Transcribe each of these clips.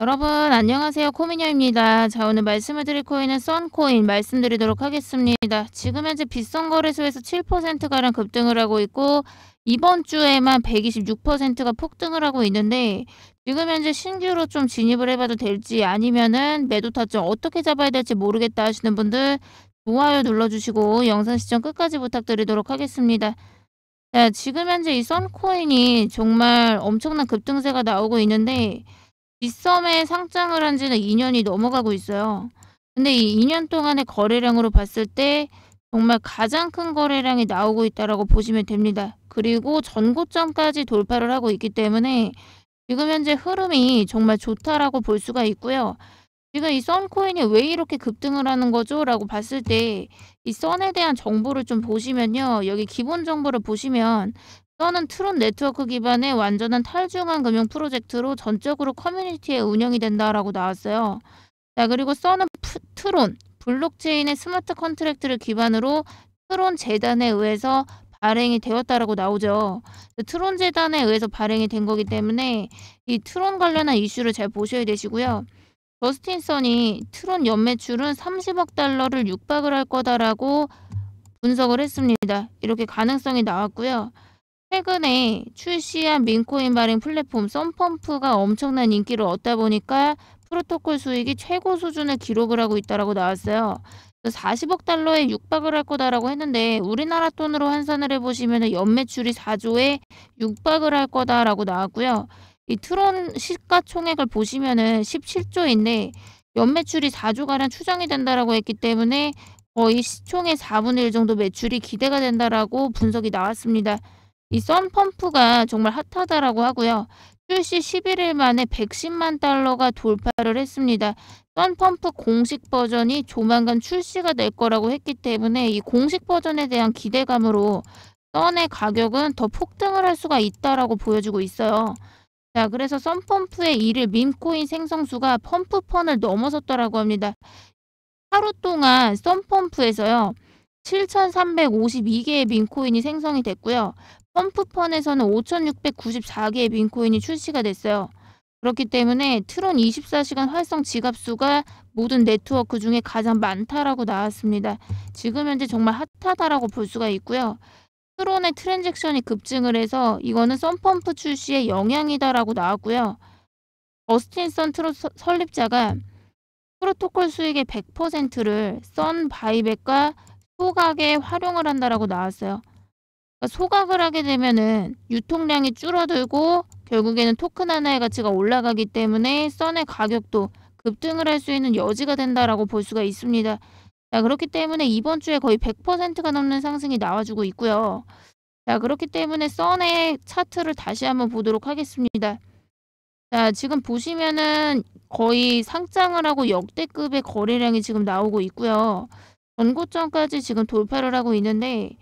여러분 안녕하세요 코미녀입니다. 자 오늘 말씀을 드릴 코인은 썬코인 말씀드리도록 하겠습니다. 지금 현재 비싼 거래소에서 7%가량 급등을 하고 있고 이번 주에만 126%가 폭등을 하고 있는데 지금 현재 신규로 좀 진입을 해봐도 될지 아니면은 매도 타점 어떻게 잡아야 될지 모르겠다 하시는 분들 좋아요 눌러주시고 영상 시청 끝까지 부탁드리도록 하겠습니다. 자 지금 현재 이 썬코인이 정말 엄청난 급등세가 나오고 있는데 빗썸에 상장을 한 지는 2년이 넘어가고 있어요. 근데 이 2년 동안의 거래량으로 봤을 때 정말 가장 큰 거래량이 나오고 있다라고 보시면 됩니다. 그리고 전고점까지 돌파를 하고 있기 때문에 지금 현재 흐름이 정말 좋다라고 볼 수가 있고요. 지금 이 썬코인이 왜 이렇게 급등을 하는 거죠? 라고 봤을 때 이 썬에 대한 정보를 좀 보시면요. 여기 기본 정보를 보시면 또는 트론 네트워크 기반의 완전한 탈중앙 금융 프로젝트로 전적으로 커뮤니티에 운영이 된다라고 나왔어요. 자 그리고 써는 트론 블록체인의 스마트 컨트랙트를 기반으로 트론 재단에 의해서 발행이 되었다라고 나오죠. 트론 재단에 의해서 발행이 된 거기 때문에 이 트론 관련한 이슈를 잘 보셔야 되시고요. 저스틴 선이 트론 연매출은 30억 달러를 육박을 할 거다라고 분석을 했습니다. 이렇게 가능성이 나왔고요. 최근에 출시한 민코인 발행 플랫폼 썬펌프가 엄청난 인기를 얻다 보니까 프로토콜 수익이 최고 수준을 기록을 하고 있다라고 나왔어요. 40억 달러에 육박을 할 거다라고 했는데 우리나라 돈으로 환산을 해보시면 연매출이 4조에 육박을 할 거다라고 나왔고요. 이 트론 시가총액을 보시면은 17조인데 연매출이 4조가량 추정이 된다라고 했기 때문에 거의 시총의 4분의 1 정도 매출이 기대가 된다라고 분석이 나왔습니다. 이 썬펌프가 정말 핫하다라고 하고요. 출시 11일 만에 110만 달러가 돌파를 했습니다. 썬펌프 공식 버전이 조만간 출시가 될 거라고 했기 때문에 이 공식 버전에 대한 기대감으로 썬의 가격은 더 폭등을 할 수가 있다라고 보여지고 있어요. 자, 그래서 썬펌프의 1일 민코인 생성수가 펌프펀을 넘어섰더라고 합니다. 하루 동안 썬펌프에서요. 7,352개의 민코인이 생성이 됐고요. 펌프펀에서는 5,694개의 빈코인이 출시가 됐어요. 그렇기 때문에 트론 24시간 활성 지갑수가 모든 네트워크 중에 가장 많다라고 나왔습니다. 지금 현재 정말 핫하다라고 볼 수가 있고요. 트론의 트랜잭션이 급증을 해서 이거는 썬펌프 출시의 영향이다라고 나왔고요. 어스틴 썬 트롯 설립자가 프로토콜 수익의 100%를 썬 바이백과 소각에 활용을 한다라고 나왔어요. 그러니까 소각을 하게 되면은 유통량이 줄어들고 결국에는 토큰 하나의 가치가 올라가기 때문에 썬의 가격도 급등을 할 수 있는 여지가 된다라고 볼 수가 있습니다. 자, 그렇기 때문에 이번 주에 거의 100%가 넘는 상승이 나와주고 있고요. 자, 그렇기 때문에 썬의 차트를 다시 한번 보도록 하겠습니다. 자, 지금 보시면은 거의 상장을 하고 역대급의 거래량이 지금 나오고 있고요. 전고점까지 지금 돌파를 하고 있는데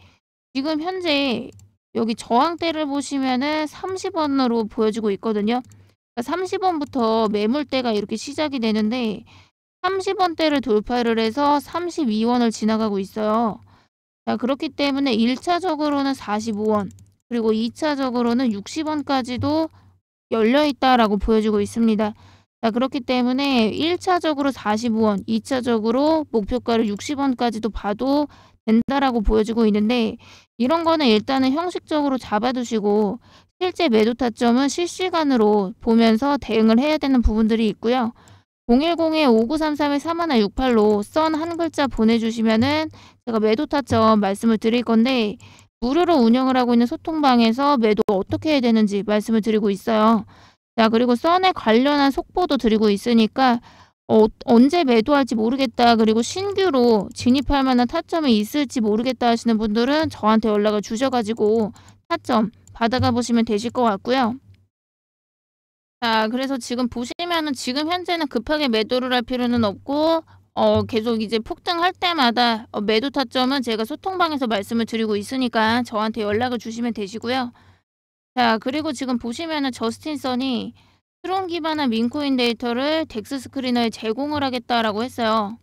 지금 현재 여기 저항대를 보시면은 30원으로 보여지고 있거든요. 30원부터 그러니까 매물대가 이렇게 시작이 되는데 30원대를 돌파를 해서 32원을 지나가고 있어요. 자, 그렇기 때문에 1차적으로는 45원, 그리고 2차적으로는 60원까지도 열려있다라고 보여지고 있습니다. 자, 그렇기 때문에 1차적으로 45원, 2차적으로 목표가를 60원까지도 봐도 된다라고 보여지고 있는데 이런 거는 일단은 형식적으로 잡아두시고 실제 매도 타점은 실시간으로 보면서 대응을 해야 되는 부분들이 있고요. 010-5933-3168로 썬 한 글자 보내주시면은 제가 매도 타점 말씀을 드릴 건데 무료로 운영을 하고 있는 소통방에서 매도 어떻게 해야 되는지 말씀을 드리고 있어요. 자 그리고 썬에 관련한 속보도 드리고 있으니까 어, 언제 매도할지 모르겠다. 그리고 신규로 진입할 만한 타점이 있을지 모르겠다 하시는 분들은 저한테 연락을 주셔가지고 타점 받아가 보시면 되실 것 같고요. 자, 그래서 지금 보시면은 지금 현재는 급하게 매도를 할 필요는 없고 어, 계속 이제 폭등할 때마다 어, 매도 타점은 제가 소통방에서 말씀을 드리고 있으니까 저한테 연락을 주시면 되시고요. 자, 그리고 지금 보시면은 저스틴 선이 트론 기반의 민코인 데이터를 덱스 스크린너에 제공을 하겠다라고 했어요.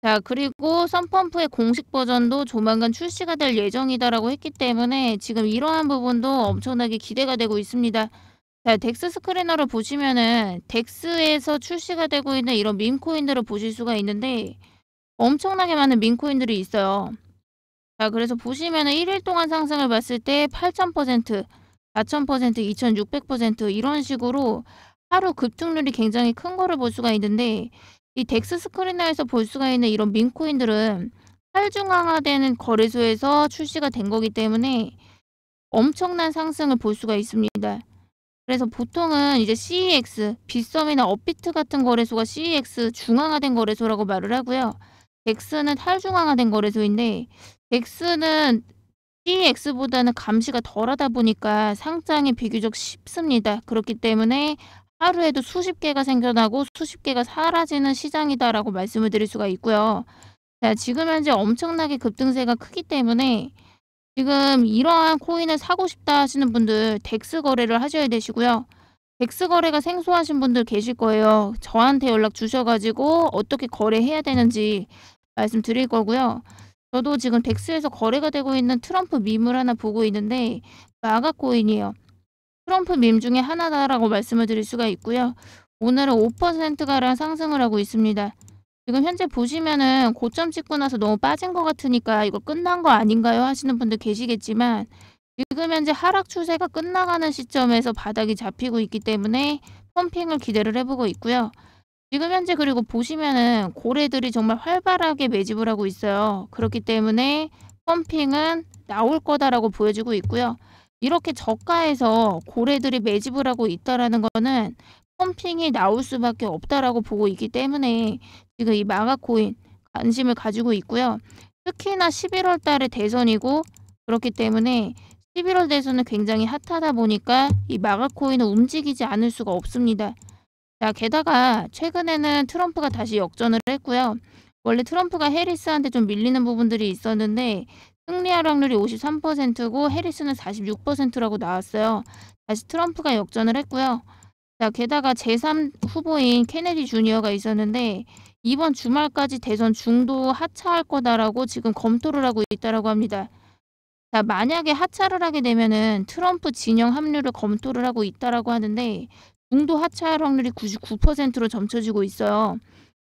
자, 그리고 선펌프의 공식 버전도 조만간 출시가 될 예정이다라고 했기 때문에 지금 이러한 부분도 엄청나게 기대가 되고 있습니다. 자, 덱스 스크린너를 보시면은 덱스에서 출시가 되고 있는 이런 민코인들을 보실 수가 있는데 엄청나게 많은 민코인들이 있어요. 자, 그래서 보시면은 1일 동안 상승을 봤을 때 8,000%, 4,000%, 2,600% 이런 식으로 하루 급등률이 굉장히 큰 거를 볼 수가 있는데 이 덱스 스크린에서 볼 수가 있는 이런 민코인들은 탈중앙화되는 거래소에서 출시가 된 거기 때문에 엄청난 상승을 볼 수가 있습니다. 그래서 보통은 이제 CEX, 빗썸이나 업비트 같은 거래소가 CEX 중앙화된 거래소라고 말을 하고요. 덱스는 탈중앙화된 거래소인데 덱스는 CX보다는 감시가 덜하다 보니까 상장이 비교적 쉽습니다. 그렇기 때문에 하루에도 수십 개가 생겨나고 수십 개가 사라지는 시장이다라고 말씀을 드릴 수가 있고요. 자, 지금 현재 엄청나게 급등세가 크기 때문에 지금 이러한 코인을 사고 싶다 하시는 분들 덱스 거래를 하셔야 되시고요. 덱스 거래가 생소하신 분들 계실 거예요. 저한테 연락 주셔가지고 어떻게 거래해야 되는지 말씀드릴 거고요. 저도 지금 덱스에서 거래가 되고 있는 트럼프 밈을 하나 보고 있는데 마가코인이에요. 트럼프 밈 중에 하나다라고 말씀을 드릴 수가 있고요. 오늘은 5%가량 상승을 하고 있습니다. 지금 현재 보시면은 고점 찍고 나서 너무 빠진 것 같으니까 이거 끝난 거 아닌가요? 하시는 분들 계시겠지만 지금 현재 하락 추세가 끝나가는 시점에서 바닥이 잡히고 있기 때문에 펌핑을 기대를 해보고 있고요. 지금 현재 그리고 보시면은 고래들이 정말 활발하게 매집을 하고 있어요. 그렇기 때문에 펌핑은 나올 거다라고 보여지고 있고요. 이렇게 저가에서 고래들이 매집을 하고 있다라는 거는 펌핑이 나올 수밖에 없다라고 보고 있기 때문에 지금 이 마가코인 관심을 가지고 있고요. 특히나 11월 달에 대선이고 그렇기 때문에 11월 대선은 굉장히 핫하다 보니까 이 마가코인은 움직이지 않을 수가 없습니다. 자, 게다가 최근에는 트럼프가 다시 역전을 했고요. 원래 트럼프가 해리스한테 좀 밀리는 부분들이 있었는데 승리할 확률이 53%고 해리스는 46%라고 나왔어요. 다시 트럼프가 역전을 했고요. 자, 게다가 제3 후보인 케네디 주니어가 있었는데 이번 주말까지 대선 중도 하차할 거다라고 지금 검토를 하고 있다라고 합니다. 자, 만약에 하차를 하게 되면은 트럼프 진영 합류를 검토를 하고 있다라고 하는데 중도 하차할 확률이 99%로 점쳐지고 있어요.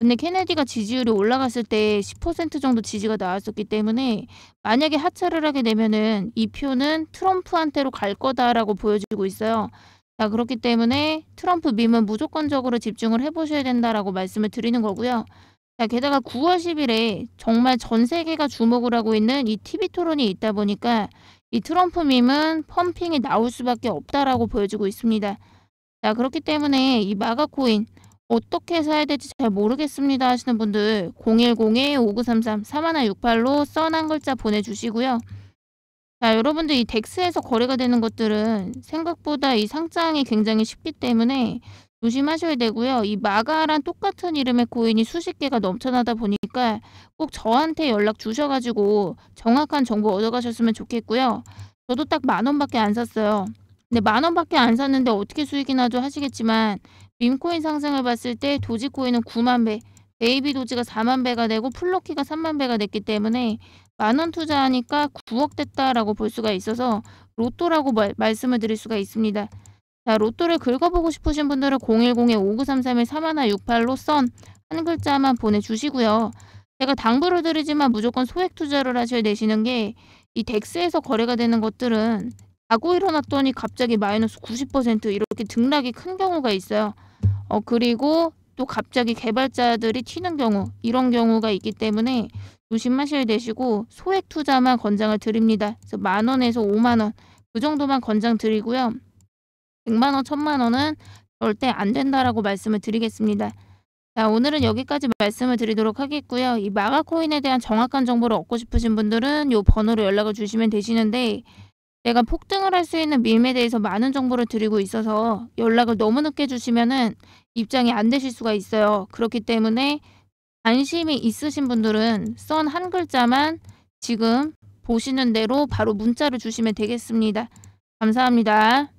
근데 케네디가 지지율이 올라갔을 때 10% 정도 지지가 나왔었기 때문에 만약에 하차를 하게 되면은 이 표는 트럼프한테로 갈 거다라고 보여지고 있어요. 자, 그렇기 때문에 트럼프 밈은 무조건적으로 집중을 해보셔야 된다라고 말씀을 드리는 거고요. 자, 게다가 9월 10일에 정말 전 세계가 주목을 하고 있는 이 TV 토론이 있다 보니까 이 트럼프 밈은 펌핑이 나올 수밖에 없다라고 보여지고 있습니다. 자, 그렇기 때문에 이 마가코인 어떻게 사야 될지 잘 모르겠습니다 하시는 분들 010-5933-3168로 써난 글자 보내주시고요. 자, 여러분들 이 덱스에서 거래가 되는 것들은 생각보다 이 상장이 굉장히 쉽기 때문에 조심하셔야 되고요. 이 마가랑 똑같은 이름의 코인이 수십 개가 넘쳐나다 보니까 꼭 저한테 연락 주셔가지고 정확한 정보 얻어가셨으면 좋겠고요. 저도 딱 만 원밖에 안 샀어요. 근데 네, 만 원밖에 안 샀는데 어떻게 수익이 나죠 하시겠지만 윈코인 상승을 봤을 때 도지코인은 9만 배, 베이비 도지가 4만 배가 되고 플로키가 3만 배가 됐기 때문에 만원 투자하니까 9억 됐다라고 볼 수가 있어서 로또라고 말, 말씀을 드릴 수가 있습니다. 자, 로또를 긁어보고 싶으신 분들은 0 1 0 5 9 3 3 3 1 1 6 8로썬 한 글자만 보내주시고요. 제가 당부를 드리지만 무조건 소액 투자를 하셔야 되시는 게 이 덱스에서 거래가 되는 것들은 자고 일어났더니 갑자기 마이너스 90% 이렇게 등락이 큰 경우가 있어요. 어, 그리고 또 갑자기 개발자들이 튀는 경우 이런 경우가 있기 때문에 조심하셔야 되시고 소액 투자만 권장을 드립니다. 그래서 만 원에서 5만 원 그 정도만 권장 드리고요. 100만 원, 1000만 원은 절대 안 된다라고 말씀을 드리겠습니다. 자, 오늘은 여기까지 말씀을 드리도록 하겠고요. 이 마가코인에 대한 정확한 정보를 얻고 싶으신 분들은 이 번호로 연락을 주시면 되시는데 내가 폭등을 할 수 있는 밀매에 대해서 많은 정보를 드리고 있어서 연락을 너무 늦게 주시면은 입장이 안 되실 수가 있어요. 그렇기 때문에 관심이 있으신 분들은 썬 한 글자만 지금 보시는 대로 바로 문자를 주시면 되겠습니다. 감사합니다.